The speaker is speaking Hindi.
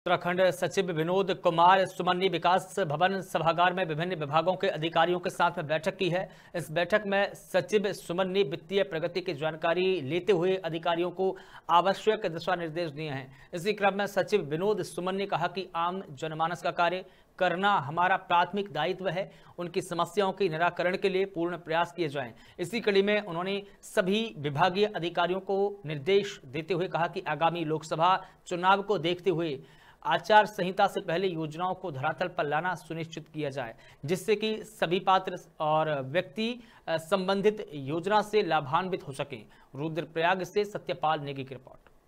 उत्तराखंड सचिव विनोद कुमार सुमन्नी विकास भवन सभागार में विभिन्न विभागों के अधिकारियों के साथ में बैठक की है इस बैठक में सचिव सुमन्नी वित्तीय प्रगति की जानकारी लेते हुए अधिकारियों को आवश्यक दिशा निर्देश दिए हैं इसी क्रम में सचिव विनोद सुमन ने कहा कि आम जनमानस का कार्य करना हमारा प्राथमिक दायित्व है उनकी समस्याओं के निराकरण के लिए पूर्ण प्रयास किए जाएं इसी कड़ी में उन्होंने सभी विभागीय अधिकारियों को निर्देश देते हुए कहा कि आगामी लोकसभा चुनाव को देखते हुए आचार संहिता से पहले योजनाओं को धरातल पर लाना सुनिश्चित किया जाए जिससे कि सभी पात्र और व्यक्ति संबंधित योजना से लाभान्वित हो सके रुद्रप्रयाग से सत्यपाल नेगी की रिपोर्ट